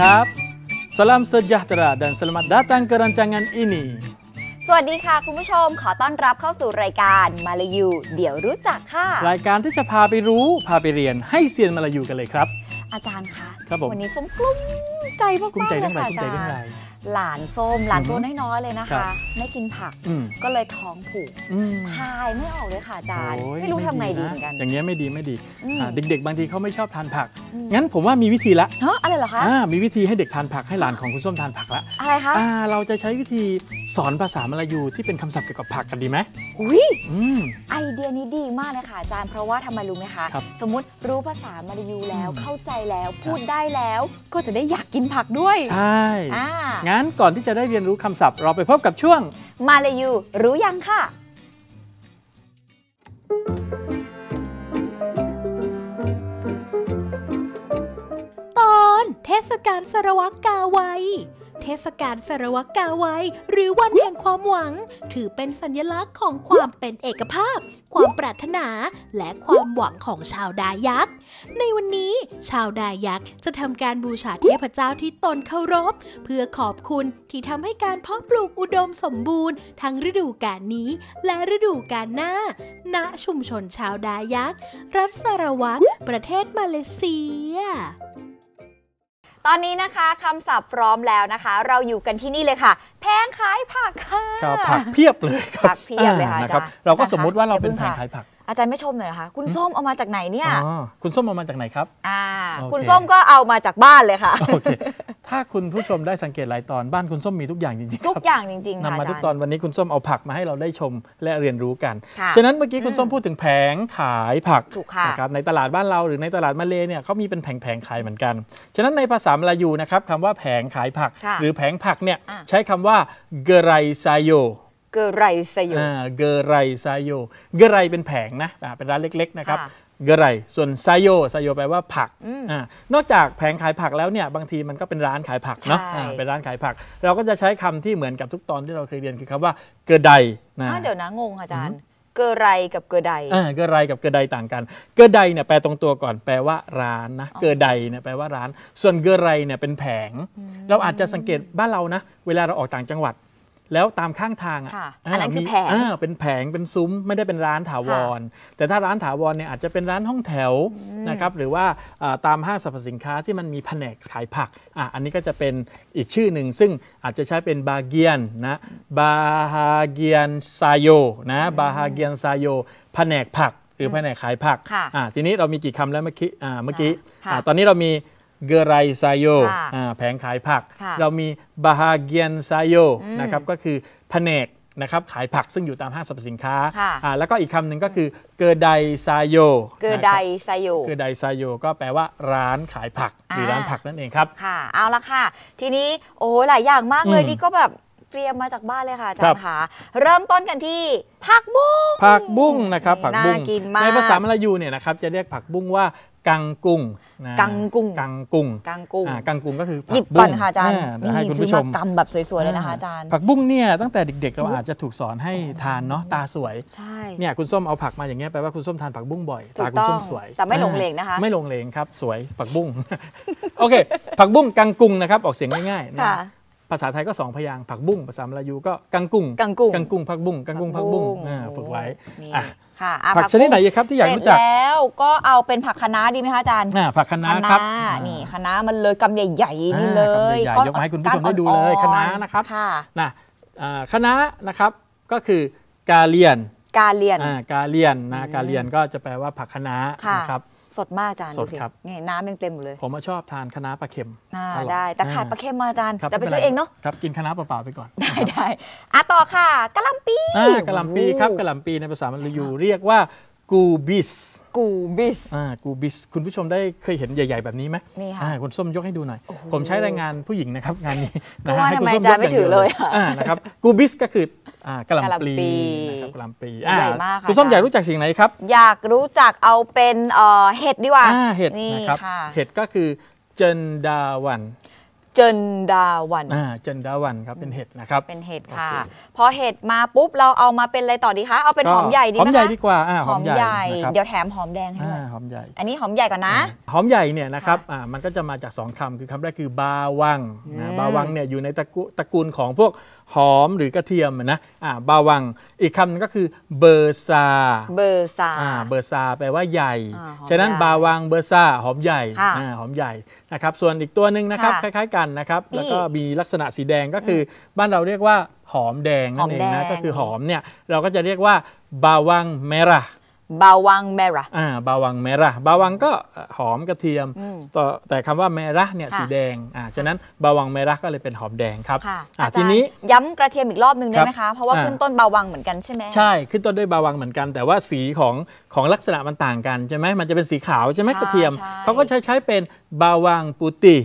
ครับสลาม m sejahtera dan s e l ั m a t datang ke r a n สวัสดีค่ะ คุณผู้ชม ขอต้อนรับเข้าสู่รายการมาลายูเดี๋ยวรู้จักค่ะ รายการที่จะพาไปรู้ พาไปเรียนให้เซียนมาลายูกันเลยครับ อาจารย์คะครับผมวันนี้สมกลุ้มใจมากๆุ้ใจเ่ลยรค่ะุ้ใจอาเ่จารรย์หลานส้มหลานตัวน้อยๆ เลยนะคะ ไม่กินผักก็เลยท้องผูกทายไม่ออกเลยค่ะอาจารย์ไม่รู้ทำไงดีเหมือนกัน อย่างเงี้ยไม่ดีไม่ดีเด็กๆ บางทีเขาไม่ชอบทานผักงั้นผมว่ามีวิธีละฮ้อะไรเหรอคะมีวิธีให้เด็กทานผักให้หลานของคุณส้มทานผักละอะไรคะเราจะใช้วิธีสอนภาษามลายูที่เป็นคำศัพท์เกี่ยวกับผักกันดีไหมอุ้ยไอเดียนี้ดีมากเลยค่ะอาจารย์เพราะว่าทำไมรู้ไหมคะสมมติรู้ภาษามลายูแล้วเข้าใจแล้วพูดได้แล้วก็จะได้อยากกินผักด้วยใช่งงั้นก่อนที่จะได้เรียนรู้คำศัพท์ เราไปพบกับช่วง มาเลยูรู้ยังค่ะ ตอนเทศกาลสารวักกาไวเทศกาลสารวกาไวหรือวันแห่งความหวัง ถือเป็นสัญลักษณ์ของความเป็นเอกภาพ ความปรารถนาและความหวังของชาวดายักษ์ในวันนี้ชาวดายักษ์จะทำการบูชาเทพเจ้าที่ตนเคารพเพื่อขอบคุณที่ทำให้การเพาะปลูกอุดมสมบูรณ์ทั้งฤดูกาลนี้ และฤดูกาลหน้า ณชุมชนชาวดายักษ์รัฐสารวัตรประเทศมาเลเซียตอนนี้นะคะคำศัพท์พร้อมแล้วนะคะ เราอยู่กันที่นี่เลยค่ะ แพงขายผักค่ะผักเพียบเลยครับผักเพียบเลยค่ะนะครับเราก็สมมุติว่าเราเป็นแพงขายผัก อาจารย์ไม่ชมหน่อยนะคะคุณส้มเอามาจากไหนเนี่ยคุณส้มเอามาจากไหนครับ อ่า คุณส้มก็เอามาจากบ้านเลยค่ะโอเคถ้าคุณผู้ชมได้สังเกตหลายตอนบ้านคุณส้มมีทุกอย่างจริงๆทุกอย่างจริงๆนำมาทุกตอนวันนี้คุณส้มเอาผักมาให้เราได้ชมและเรียนรู้กันฉะนั้นเมื่อกี้คุณส้มพูดถึงแผงขายผักนะครับในตลาดบ้านเราหรือในตลาดมาเลเนี่ยเขามีเป็นแผงๆขายเหมือนกัน ฉะนั้นในภาษามลายูนะครับคำว่าแผงขายผัก หรือแผงผักเนี่ยใช้คำว่าเกไรไซโยเกไรไซโยเกไรไซโยเกไรเป็นแผงนะ เป็นร้านเล็กๆนะครับกระไรส่วนไซโยไซโยแปลว่าผักอนอกจากแผงขายผักแล้วเนี่ยบางทีมันก็เป็นร้านขายผักเนาะ เป็นร้านขายผัก เราก็จะใช้คำที่เหมือนกับทุกตอนที่เราเคยเรียนคือคำว่าเกระไดนะเดี๋ยวนะงงค่ะอาจารย์ เกระไรกับเกละไดอเกระไรกับเกระไดต่างกัน เกระไดเนี่ยแปลตรงตัวก่อนแปลว่าร้านนะ เกระไดเนี่ยแปลว่าร้าน ส่วนเกระไรเนี่ยเป็นแผง เราอาจจะสังเกตบ้านเรานะเวลาเราออกต่างจังหวัดแล้วตามข้างทางอ่ะอันนั้นคือแผงเป็นแผงเป็นซุ้ม ไม่ได้เป็นร้านถาวร แต่ถ้าร้านถาวรเนี่ยอาจจะเป็นร้านห้องแถวนะครับ หรือว่าตามห้างสรรพสินค้าที่มันมีแผนกขายผัก อ่ะ อันนี้ก็จะเป็นอีกชื่อหนึ่งซึ่งอาจจะใช้เป็นบาเกียนนะ บาฮาเกียนซาโยนะ บาฮาเกียนซาโย แผนกผัก หรือแผนกขายผักทีนี้เรามีกี่คำแล้วเมื่อกี้เมื่อกี้ตอนนี้เรามีเกไรไซโยแผงขายผัก เรามีบาฮาเกียนไซโยนะครับ ก็คือแผนกนะครับขายผักซึ่งอยู่ตามห้างสรรพสินค้า แล้วก็อีกคำหนึ่งก็คือเกอไดซโย เกอไดซโย เกอไดซโยก็แปลว่าร้านขายผักหรือร้านผักนั่นเองครับ ค่ะ เอาละค่ะ ทีนี้โอ้หลายอย่างมากเลยนี่ก็แบบเตรียมมาจากบ้านเลยค่ะอาจารย์คาะเริ่มต้นกันที่ผักบุ้งผักบุ้งนะครับ ผักบุ้งในภาษามลายูเนี่ยนะครับจะเรียกผักบุ้งว่ากังกุ้งกังกุ้งกังกุ้งกังกุ้งกังกุ้งก็คือหยิบก่อนค่ะอาจารย์นี่คุณผู้ชมกำแบบสวยๆเลยนะคะอาจารย์ผักบุ้งเนี่ยตั้งแต่เด็กๆเราอาจจะถูกสอนให้ทานเนาะตาสวยใช่เนี่ยคุณส้มเอาผักมาอย่างเงี้ยแปลว่าคุณส้มทานผักบุ้งบ่อยตาคุณส้มสวยแต่ไม่ลงเลงนะคะไม่ลงเลงครับ สวยผักบุ้งโอเค ผักบุ้งกังกุ้งนะครับออกเสียงง่ายๆะภาษาไทยก็สองพยางผักบุ้งภาษามลายูก็กังกุ้งกังกุ้งกังกุ้งผักบุ้งกังกุ้งผักบุ้งฝึกไว้ ผักชนิดไหนครับที่อยากรู้จักแล้วก็เอาเป็นผักคะน้าดีไหมคะอาจารย์ ผักคะน้าครับนี่คะน้ามันเลยกำใหญ่ๆนี่เลยยกมาให้คุณผู้ชมได้ดูเลยคะน้านะครับนะคะน้านะครับก็คือ กาเลียน กาเลียนกาเลียนนะกาเลียนก็จะแปลว่าผักคะน้านะครับสดมากจานสดครับนี่น้ำยังเต็มเลย ผมชอบทานคะน้าปลาเค็มได้ แต่ขาดปลาเค็มมาจานแตเดี๋ยวไปซื้อเองเนาะครับ กินคะน้าเปล่าไปก่อนได้ได้อ่ะต่อค่ะกะหล่ำปีกะหล่ำปีครับกะหล่ำปีในภาษามลายูเรียกว่ากูบิส กูบิส อ่า กูบิส คุณผู้ชมได้เคยเห็นใหญ่ๆแบบนี้ไหมนี่ค่ะคุณส้มยกให้ดูหน่อย ผมใช้แรงงานผู้หญิงนะครับงานนี้นะฮะให้คุณส้มยกไม่ถือเลยอ่า นะครับ กูบิสก็คือ อ่ากระลำปลีะกระลำปลีใหญ่มากค่ะคุณส้มอยากรู้จักสิ่งไหนครับ อยากรู้จักเอาเป็น เออ่เห็ดดีกว่า เห็ดนะครับ เห็ดก็คือ เจนดาวันเจนดาวันอ่าเจนดาวันครับเป็นเห็ดนะครับ เป็นเห็ดค่ะพอเห็ดมาปุ๊บเราเอามาเป็นอะไรต่อดีคะเอาเป็นหอมใหญ่ดีไหมคะหอมใหญ่ดีกว่า่าหอมใหญ่เดี๋ยวแถมหอมแดงให้ด้วยหอมใหญ่ อันนี้หอมใหญ่ก่อนนะหอมใหญ่เนี่ยนะครับอ่ามันก็จะมาจาก2คำคือคำแรกคือบาวังนะบาวังเนี่ยอยู่ในตระกูลของพวกหอมหรือกระเทียมนะอ่าบาวัง อีกคำนึงก็คือเบอร์ซา เบอร์ซาอ่าเบอร์ซาแปลว่าใหญ่ ฉะนั้นบาวังเบอร์ซาหอมใหญ่อ่าหอมใหญ่นะครับ ส่วนอีกตัวหนึ่งนะครับ คล้ายๆกันนะครับ แล้วก็มีลักษณะสีแดงก็คือบ้านเราเรียกว่าหอมแดง นั่นเองนะ ก็คือหอมเนี่ย เราก็จะเรียกว่าบาวังเมระบาวังเมระอ่าบาวังเมระบาวังก็หอมกระเทียม แต่คำว่าเมระเนี่ยสีแดง อ่าฉะนั้นบาวังเมระก็เลยเป็นหอมแดงครับอ่าทีนี้ย้ำกระเทียมอีกรอบนึงได้ไหมคะ เพราะว่า ขึ้นต้นบาวังเหมือนกัน ใช่ไหมใช่ขึ้นต้นด้วยบาวังเหมือนกัน แต่ว่าสีของของลักษณะมันต่างกันใช่ไหมมันจะเป็นสีขาว ใช่ไหมกระเทียม เขาก็ใช้ใช้เป็นบาวังปูติ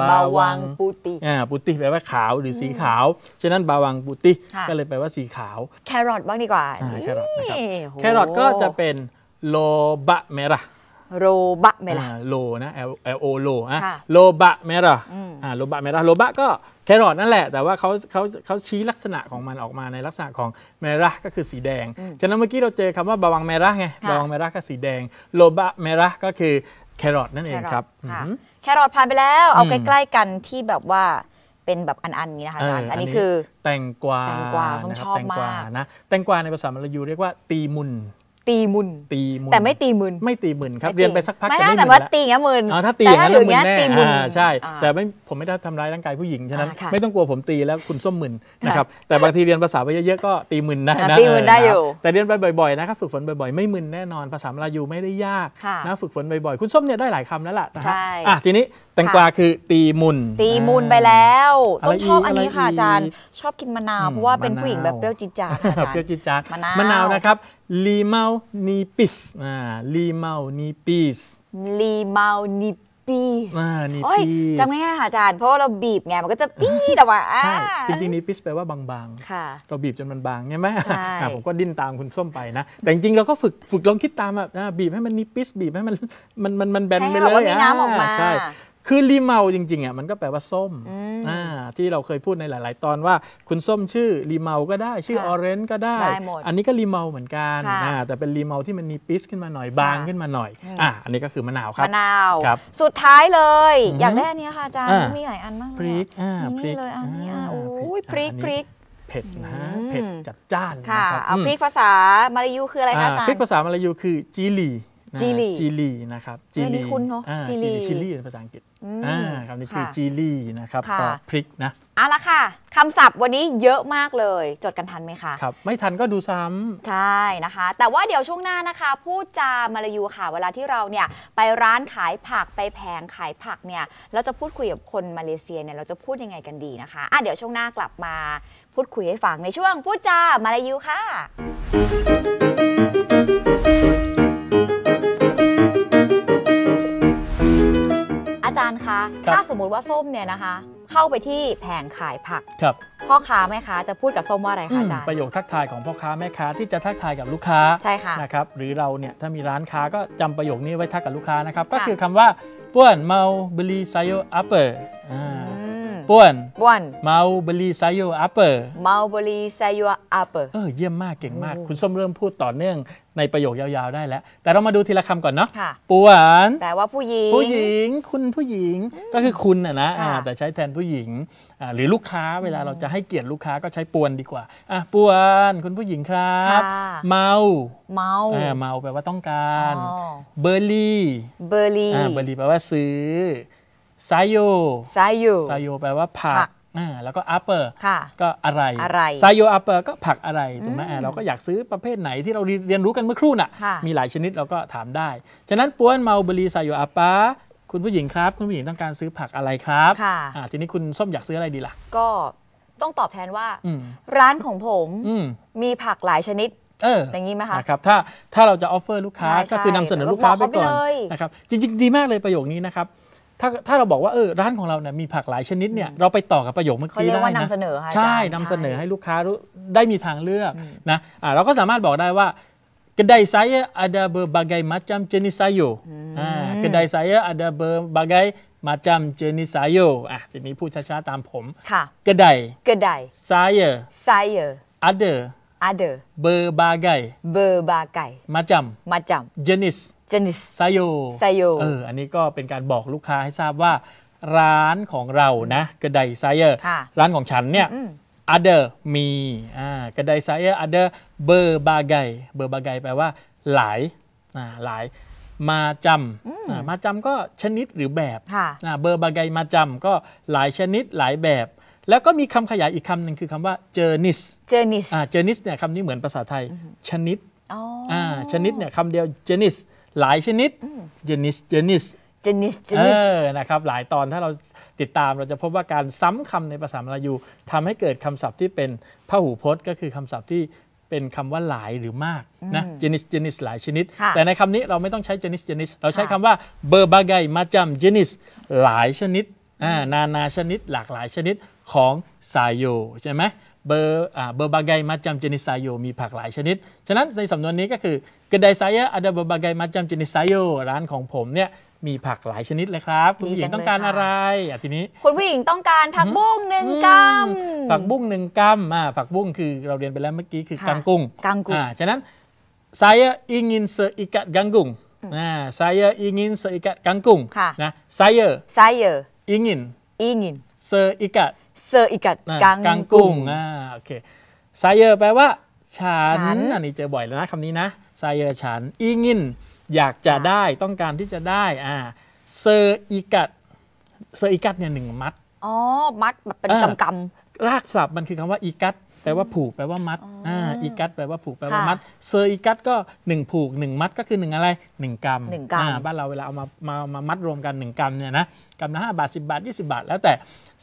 บาวังปูติปูติแปลว่าขาวหรือสีขาว ฉะนั้นบาวังปูติก็เลยแปลว่าสีขาวแครอทบ้างดีกว่าแครอทนะครับแครอทก็จะเป็นโลบะเมระโรบะเมระโลนะ L L O โละโลบะเมระ่าโลบะเมระโลบะก็แครอทนั่นแหละ แต่ว่าเขาเขาเขาชี้ลักษณะของมันออกมาในลักษณะของเมระก็คือสีแดง ฉะนั้นเมื่อกี้เราเจอคำว่าบาวังเมระไงบาวังเมระก็สีแดง โลบะเมระก็คือแครอทนั่นเองครับ แครอทผ่านไปแล้วเอาใกล้ ๆ กันที่แบบว่าเป็นแบบอันๆนี้นะคะอาจารย์อันนี้คือ แตงกวาแตงกวาต้องชอบมากนะ แตงกวาในภาษามลายูเรียกว่าตีมุนตีมุนตีมุนแต่ไม่ตีมุนไม่ตีมึนครับ เรียนไปสักพักไม่ได้แต่ว่าตีเงี้ยมึนอ๋อถ้าตีแย่างน้นมุนแน่ใช่ แต่ไม่ผมไม่ได้ทำร้ายร่างกายผู้หญิงฉะนั้นไม่ต้องกลัวผมตีแล้วคุณส้มมึนนะครับแต่บางทีเรียนภาษาไปเยอะๆก็ตีมึนได้นะตีมึนได้อยู่แต่เรียนไปบ่อยๆนะครับ ฝึกฝนบ่อยๆไม่มึนแน่นอนภาษามลายูไม่ได้ยากนะฝึกฝนบ่อยๆคุณส้มเนี่ยได้หลายคำแล้วล่ะนะครับ่ทีนี้แตงกวาคือตีมุนตีมุนไปแล้วส้มชอบอันนี้ค่ะอาจารย์ชอบกินมะนาว เพราะว่าเป็นผู้หญิงแบบเปรี้ยวจิจาเปรี้ยวจิจามะนาวมะนาวนะครับลีเมลนีปิสอ่าลีเมลนีปิสลีเมานีปิีจำง่ายค่ะอาจารย์เพราะเราบีบไง มันก็จะปี๊ดออกมาใช่จริงๆนี้ปิสแปลว่าบางๆเราบีบจนมันบางใช่ไหมผมก็ดิ้นตามคุณส้มไปนะ แต่จริงๆ เราก็ฝึกฝึกลองคิดตามแบบบีบให้มันนิปิสบีบให้มันมันมันแบนไปเลยใมีน้ำออกมาใช่คือลิเมาจริงๆอ่ะมันก็แปลว่าส้มอ่าที่เราเคยพูดในหลายๆ ตอนว่าคุณส้มชื่อลิเมาก็ได้ชื่อออเรนจ์ก็ได้ อันนี้ก็ลิเมาเหมือนกันอ่าแต่เป็นลิเมาที่มันมีปิสขึ้นมาหน่อยบางขึ้นมาหน่อยอ่าอันนี้ก็คือมะนาวครับมะนาวครับ สุดท้ายเลย อยากได้อันนี้ค่ะอาจารย์มีหลายอันมากเลยพริกอ่าพริกเลยอันนี้โอ้ยพริกพริกเผ็ดนะเผ็ดจัดจ้านนะครับเอาพริกภาษามาลายูคืออะไรคะอาจารย์พริกภาษามาลายูคือจีลี่จีลีจีลีนะครับจีลีคุณเนาะจีลีชิลีเป็นภาษาอังกฤษอ่าครับนี่คือจีลีนะครับก็พริกนะอ่ะละค่ะคำศัพท์วันนี้เยอะมากเลย จดกันทันไหมคะครับไม่ทันก็ดูซ้ำใช่นะคะ แต่ว่าเดี๋ยวช่วงหน้านะคะ พูดจามาลายูค่ะ เวลาที่เราเนี่ยไปร้านขายผักไปแผงขายผักเนี่ยเราจะพูดคุยกับคนมาเลเซียเนี่ยเราจะพูดยังไงกันดีนะคะอ่ะเดี๋ยวช่วงหน้ากลับมาพูดคุยให้ฟังในช่วงพูดจามาลายูค่ะนคะคถ้าสมมุติว่าส้มเนี่ยนะคะ เข้าไปที่แผงขายผัก ครับพ่อค้าแม่ค้าจะพูดกับส้มว่าอะไรคะอาจารย์ประโยคทักทายของพ่อค้าแม่ค้าที่จะทักทายกับลูกค้าใช่ค่ะนะครับหรือเราเนี่ยถ้ามีร้านค้าก็จำประโยคนี้ไว้ทักกับลูกค้านะครับก็คือคำว่าป้วนเมาบรีไซโออัปเปอร์อ่า Puan. Puan. Mau beli sayur apa? Mau beli sayur apa? เออเยี่ยมมากเก่งมาก คุณส้มเริ่มพูดต่อเนื่องในประโยคยาวๆได้แล้ว แต่เรามาดูทีละคำก่อนเนาะค่ะป่วนแปลว่าผู้หญิง ผู้หญิงคุณผู้หญิงก็คือคุณนะนะอ่ะแต่ใช้แทนผู้หญิง หรือลูกค้าเวลาเราจะให้เกียรติลูกค้าก็ใช้ป่วนดีกว่าอ่ะป่วน คุณผู้หญิงครับ เมาเมาอเมาแปลว่าต้องการเบอร์ลี่เบอร์ลี่เบอร์ลี่แปลว่าซื้อซายไซายไซายแปลว่าผักแล้วก็อัปเปอร์ก็อะไร ไซโยอัปเปอร์ก็ผักอะไรถูกไหมเราก็อยากซื้อประเภทไหนที่เราเรียนรู้กันเมื่อครู่น่ะ มีหลายชนิดเราก็ถามได้ ฉะนั้นป้วนเมาบรีไซโยอัปปาคุณผู้หญิงครับ คุณผู้หญิงต้องการซื้อผักอะไรครับทีนี้คุณส้มอยากซื้ออะไรดีล่ะ ก็ต้องตอบแทนว่าร้านของผมมีผักหลายชนิด เออ อย่างนี้ไหมคะะครับถ้าถ้าเราจะออฟเฟอร์ลูกค้าก็คือนำเสนอลูกค้าไปก่อนนะครับ จริงๆ ดีมากเลยประโยคนี้นะครับถ้าถ้าเราบอกว่าเออร้านของเราเนี่ยมีผักหลายชนิดเนี่ยเราไปต่อกับประโยคเมื่อกี้ได้นะเข่นำเสนอใช่ใชนำเสนอให้ลูกค้าได้มีทางเลือกนะเราก็สามารถบอกได้ว่ากระไดไซย์อาดาเบอร์บางไงมาจำเจนิสไซโยอ่ากระไดไซย์อาดาเบอร์บางไงมาจำเจนิสไซโยอ่ะทีนี้พูดช้าๆตามผมค่ะกระไดกระไดไซย์ไซย์อาเดอร์อาเดอร์เบอร์บางไงเบอร์บางไงมาจำมาจำเจนิสเจนิสไซโยไซโยเอออันนี้ก็เป็นการบอกลูกค้าให้ทราบว่า ร้านของเรานะกระไดไซเยอร์ร้านของฉันเนี่ยอเดอร์มีอ่ากระไดไซเยอร์อเดอร์เบอร์บาไกเบอร์บาไกแปลว่าหลายอ่าหลาย มาจำมมาจำก็ชนิดหรือแบบเบอร์บาไกมาจำก็หลายชนิดหลายแบบ แล้วก็มีคำขยายอีกคำหนึ่งคือคำว่าเจอร์นิส เจอร์นิสเจอร์นิสเนี่ยคำนี้เหมือนภาษาไทยชนิดชนิดเนี่ยคำเดียวเจอร์นิสหลายชนิด เจนิส เจนิส เจนิสจนิสนะครับหลายตอนถ้าเราติดตามเราจะพบว่าการซ้ำคำในภาษามลายูทำให้เกิดคำศัพท์ที่เป็นพหูพจน์ ก็คือคำศัพท์ที่เป็นคำว่าหลายหรือมากนะ เจนิส เจนิส หลายชนิด แต่ในคำนี้เราไม่ต้องใช้เจนิส เจนิส เราใช้คำว่าเบอร์บาไกมาจัม เจนิส หลายชนิด นานาชนิดหลากหลายชนิดของสายโยใช่ไหมเบอร์เบอร์บาไกมาจัม เจนิสสายโย มีผักหลายชนิด ฉะนั้นในสำนวนนี้ก็คือ kedai saya ada berbagai macam jenis sayur ร้านของผมเนี่ยมีผักหลายชนิดเลยครับ คุณผู้หญิงต้องการอะไรอ่ะทีนี้คุณผู้หญิงต้องการผักบุ้งหนึ่งกำมผักบุ้งหนึ่งกำมอ่าผักบุ้งคือเราเรียนไปแล้วเมื่อกี้ คือกังกุ้งกังกุ้งอ่าฉะนั้น saya ingin seikat ganggung อ่า saya ingin seikat ganggung นะ saya saya ingin ingin seikat seikat ganggung อ่าโอเค saya แปลว่าฉันอันนี้เจอบ่อยแล้วนะคำนี้นะไซเยอฉันอีงินอยากจะได้ต้องการที่จะได้อ่าเซอร์อีกัดเซอร์อีกัดเนี่ยหนึ่งมัดอ๋อมัดแบบเป็นกำกำรากศัพท์มันคือคำว่าอีกัดแปลว่าผูกแปลว่ามัดอ่าอีกัดแปลว่าผูกแปลว่ามัด เซอร์อีกัดก็หนึ่งผูกหนึ่งมัดก็คือหนึ่งอะไรหนึ่งกรัมอ่าบ้านเราเวลาเอามามามามัดรวมกันหนึ่งกำัมเนี่ยนะกำัมละห้าบาทสิบบาทยี่สิบาทแล้วแต่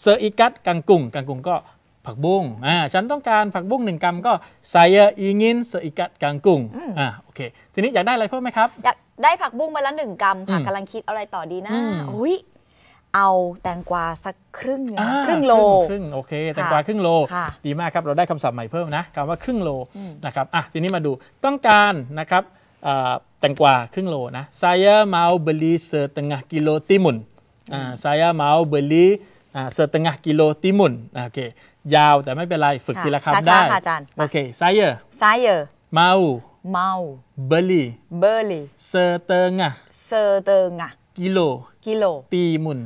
เซอร์อีกัดกังกุ่งกังกุ่งก็ผักบุ้งอ่า ฉันต้องการผักบุ้งหนึ่งกำก็ไซเยอีงินเซอิกัดกังกุ้งอ่า โอเค ทีนี้อยากได้อะไรเพิ่มไหมครับอยากได้ผักบุ้งมาละหนึ่งกำค่ะกำลังคิดอะไรต่อดีนะ อุ้ย เอาแตงกวาสักครึ่งครึ่งโล ครึ่งโอเค แตงกวาครึ่งโล ดีมากครับ เราได้คำศัพท์ใหม่เพิ่มนะคำว่า ครึ่งโล นะครับ อ่ะ ทีนี้มาดูต้องการนะครับแตงกวาครึ่งโลนะ saya mau b เ l i s เซ e งกิโลติมุน อ่า s a y า mau beli s e อ e n g a h kilo timun โอเคยาวแต่ไม่เป็นไรฝึกทีละคำได้โอเคไซเยอร์ไซเยอร์เมาเมาเบอร์ลี่เบอร์ลี่เซอร์เติงอะเซอร์เติงอะกิโลกิโลตีมุน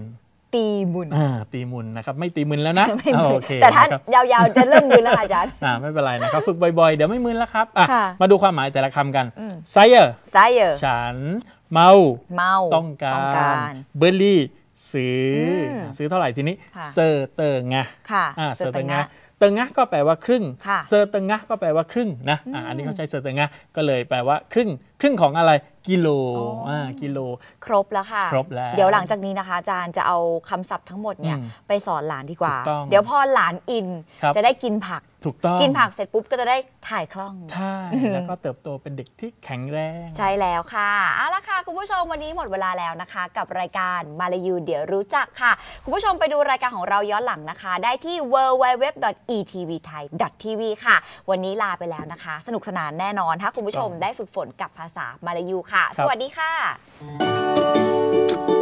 ตีมุนอ่าตีมุนนะครับ ไม่ตีมุนแล้วนะโอเคแต่ถ้ายาวๆ จะเริ่มมุนแล้วอาจารย์อ่าไม่เป็นไรนะครับ ฝึกบ่อยๆ เดี๋ยวไม่มุนแล้วครับอ่ะมาดูความหมายแต่ละคำกันไซเยอร์ไซเยอร์ฉันเมาเมาต้องการเบอร์ลี่ซื้อซื้อเท่าไหร่ทีนี้เซอร์เตอร์งะเซอร์เตอร์งะเตงะก็แปลว่าครึ่งเซอร์เตงะก็แปลว่าครึ่งนะอันนี้เขาใช้เซอร์เตงะก็เลยแปลว่าครึ่งครึ่งของอะไรกิโลอ่ากิโล ครบแล้วค่ะครบแล้วเดี๋ยวหลังจากนี้นะคะอาจารย์จะเอาคำศัพท์ทั้งหมดเนี่ยไปสอนหลานดีกว่า เดี๋ยวพอหลานอินจะได้กินผักถูกต้องกินผักเสร็จปุ๊บ ก็จะได้ถ่ายคล่องใช่แล้วก็เติบโตเป็นเด็กที่แข็งแรง ใช่แล้วค่ะเอาละค่ะ คุณผู้ชมวันนี้หมดเวลาแล้วนะคะ กับรายการมาลายูเดี๋ยวรู้จักค่ะคุณผู้ชมไปดูรายการของเราย้อนหลังนะคะ ได้ที่ www.etvthai.tv ค่ะวันนี้ลาไปแล้วนะคะ สนุกสนานแน่นอนถ้าคุณผู้ชมได้ฝึกฝนกับภาาษามาลายูค่ะ สวัสดีค่ะ